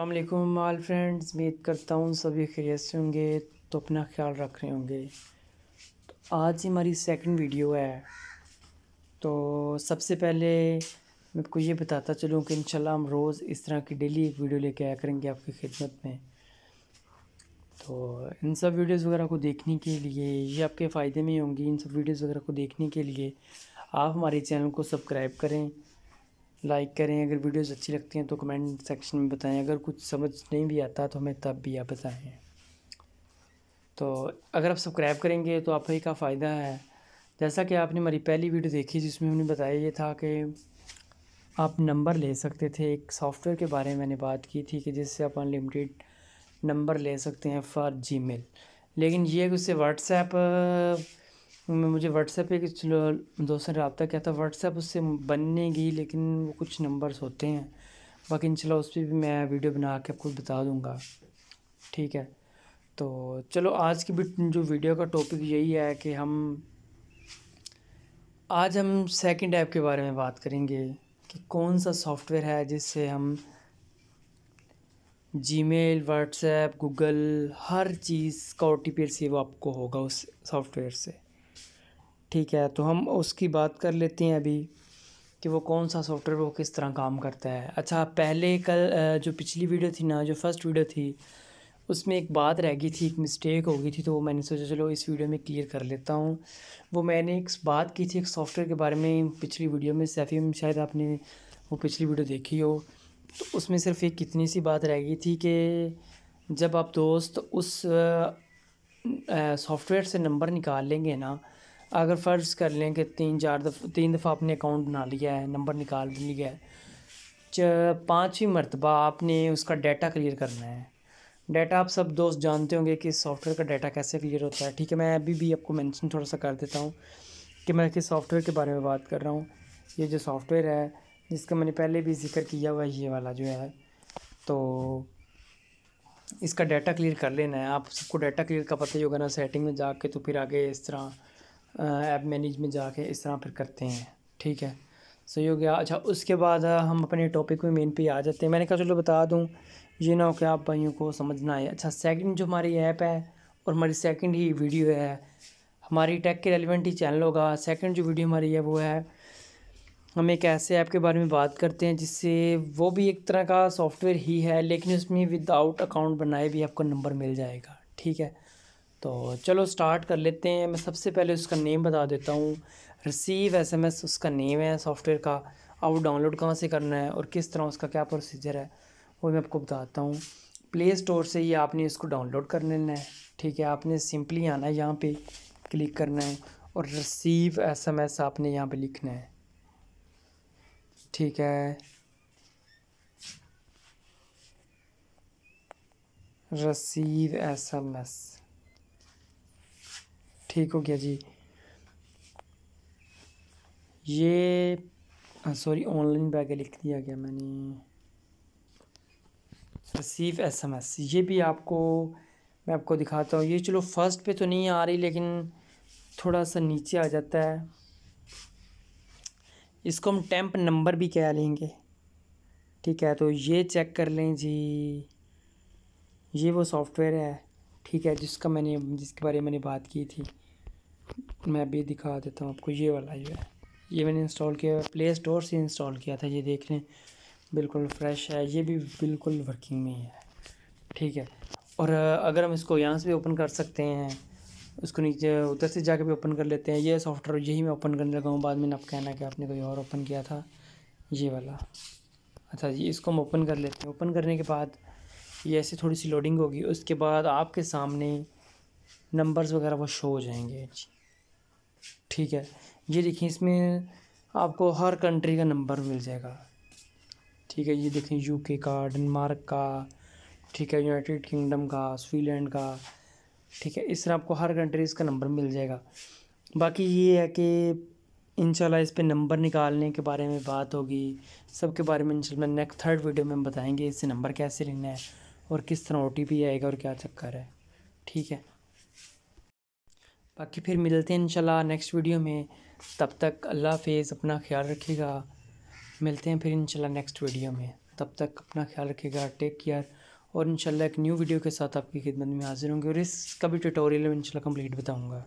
अल्लाम आल फ्रेंड्स उम्मीद करता हूँ सभी खैरियत से होंगे तो अपना ख्याल रख रहे होंगे तो आज ही हमारी सेकंड वीडियो है तो सबसे पहले मैं आपको ये बताता चलूँ कि इंशाल्लाह हम रोज़ इस तरह की डेली एक वीडियो लेके आया करेंगे आपकी खिदमत में तो इन सब वीडियोस वगैरह को देखने के लिए ये आपके फ़ायदे में होंगी इन सब वीडियोज़ वगैरह को देखने के लिए आप हमारे चैनल को सब्सक्राइब करें लाइक करें अगर वीडियोस अच्छी लगती हैं तो कमेंट सेक्शन में बताएं अगर कुछ समझ नहीं भी आता तो हमें तब भी आप बताएं तो अगर आप सब्सक्राइब करेंगे तो आप ही का फ़ायदा है जैसा कि आपने हमारी पहली वीडियो देखी जिसमें हमने बताया ये था कि आप नंबर ले सकते थे एक सॉफ्टवेयर के बारे में मैंने बात की थी कि जिससे आप अनलिमिटेड नंबर ले सकते हैं फॉर जी मेल लेकिन ये उससे व्हाट्सएप मैं मुझे व्हाट्सएप पे कुछ दोस्त ने रबता किया था व्हाट्सएप उससे बनने गई लेकिन वो कुछ नंबर्स होते हैं बाकी इंशाल्लाह उस पर भी मैं वीडियो बना के आपको बता दूँगा ठीक है तो चलो आज की भी जो वीडियो का टॉपिक यही है कि हम आज हम सेकंड ऐप के बारे में बात करेंगे कि कौन सा सॉफ्टवेयर है जिससे हम जीमेल व्हाट्सएप गूगल हर चीज़ का ओ टी पी रिसीव आपको होगा उस सॉफ्टवेयर से ठीक है तो हम उसकी बात कर लेते हैं अभी कि वो कौन सा सॉफ्टवेयर वो किस तरह काम करता है अच्छा पहले कल जो पिछली वीडियो थी ना जो फर्स्ट वीडियो थी उसमें एक बात रह गई थी एक मिस्टेक हो गई थी तो वो मैंने सोचा चलो इस वीडियो में क्लियर कर लेता हूँ वो मैंने एक बात की थी एक सॉफ्टवेयर के बारे में पिछली वीडियो में सैफी में शायद आपने वो पिछली वीडियो देखी हो तो उसमें सिर्फ एक कितनी सी बात रह गई थी कि जब आप दोस्त उस सॉफ्टवेयर से नंबर निकाल लेंगे ना अगर फ़र्ज़ कर लें कि तीन चार दफ़ा तीन दफ़ा आपने अकाउंट बना लिया है नंबर निकाल लिया है च पाँचवीं मरतबा आपने उसका डाटा क्लियर करना है डाटा आप सब दोस्त जानते होंगे कि सॉफ्टवेयर का डाटा कैसे क्लियर होता है ठीक है मैं अभी भी आपको मेंशन थोड़ा सा कर देता हूँ कि मैं किस सॉफ्टवेयर के बारे में बात कर रहा हूँ ये जो सॉफ्टवेयर है जिसका मैंने पहले भी जिक्र किया हुआ ये वाला जो है तो इसका डाटा क्लियर कर लेना है आप सबको डाटा क्लियर का पता ही होगा ना सेटिंग में जाके तो फिर आगे इस तरह ऐप मैनेज में जाके इस तरह फिर करते हैं ठीक है सही हो गया अच्छा उसके बाद हम अपने टॉपिक में मेन पे आ जाते हैं मैंने कहा चलो बता दूँ ये ना हो कि आप भाइयों को समझना है अच्छा सेकंड जो हमारी ऐप है और हमारी सेकंड ही वीडियो है हमारी टेक के रेलिवेंट ही चैनल होगा सेकंड जो वीडियो हमारी है वो है हम एक ऐसे ऐप के बारे में बात करते हैं जिससे वो भी एक तरह का सॉफ्टवेयर ही है लेकिन उसमें विदाउट अकाउंट बनाए भी आपको नंबर मिल जाएगा ठीक है तो चलो स्टार्ट कर लेते हैं मैं सबसे पहले उसका नेम बता देता हूँ रिसीव एसएमएस उसका नेम है सॉफ्टवेयर का अब डाउनलोड कहाँ से करना है और किस तरह उसका क्या प्रोसीजर है वो मैं आपको बताता हूँ प्ले स्टोर से ही आपने इसको डाउनलोड कर लेना है ठीक है आपने सिंपली आना है यहाँ पर क्लिक करना है और रिसीव एसएमएस आपने यहाँ पे लिखना है ठीक है एम एस ठीक हो गया जी ये सॉरी हाँ, ऑनलाइन बैग लिख दिया गया मैंने एम एसएमएस ये भी आपको मैं आपको दिखाता हूँ ये चलो फर्स्ट पे तो नहीं आ रही लेकिन थोड़ा सा नीचे आ जाता है इसको हम टैंप नंबर भी कह लेंगे ठीक है तो ये चेक कर लें जी ये वो सॉफ्टवेयर है ठीक है जिसका मैंने जिसके बारे में मैंने बात की थी मैं अभी दिखा देता हूँ आपको ये वाला जो है ये मैंने इंस्टॉल किया प्ले स्टोर से इंस्टॉल किया था ये देख रहे हैं बिल्कुल फ्रेश है ये भी बिल्कुल वर्किंग में है ठीक है और अगर हम इसको यहाँ से भी ओपन कर सकते हैं उसको नीचे उधर से जाके भी ओपन कर लेते हैं ये सॉफ्टवेयर यही मैं ओपन करने लगा हूँ बाद में आप कहना कि आपने कोई और ओपन किया था ये वाला अच्छा जी इसको हम ओपन कर लेते हैं ओपन करने के बाद ये ऐसे थोड़ी सी लोडिंग होगी उसके बाद आपके सामने नंबर्स वगैरह वो शो हो जाएंगे जी ठीक है ये देखिए इसमें आपको हर कंट्री का नंबर मिल जाएगा ठीक है ये देखें यूके का डेनमार्क का ठीक है यूनाइटेड किंगडम का स्वीलैंड का ठीक है इस तरह आपको हर कंट्रीज़ का नंबर मिल जाएगा बाकी ये है कि इंशाल्लाह इस पे नंबर निकालने के बारे में बात होगी सब के बारे में इंशाल्लाह नेक्स्ट थर्ड वीडियो में बताएंगे इससे नंबर कैसे लेना है और किस तरह ओ आएगा और क्या चक्कर है ठीक है बाकी फिर मिलते हैं इंशाल्लाह नेक्स्ट वीडियो में तब तक अल्लाह हाफिज़ अपना ख्याल रखिएगा मिलते हैं फिर इंशाल्लाह नेक्स्ट वीडियो में तब तक अपना ख्याल रखिएगा टेक केयर और इंशाल्लाह एक न्यू वीडियो के साथ आपकी खिदमत में हाजिर होंगे और इसका भी ट्यूटोरियल में इंशाल्लाह कंप्लीट बताऊँगा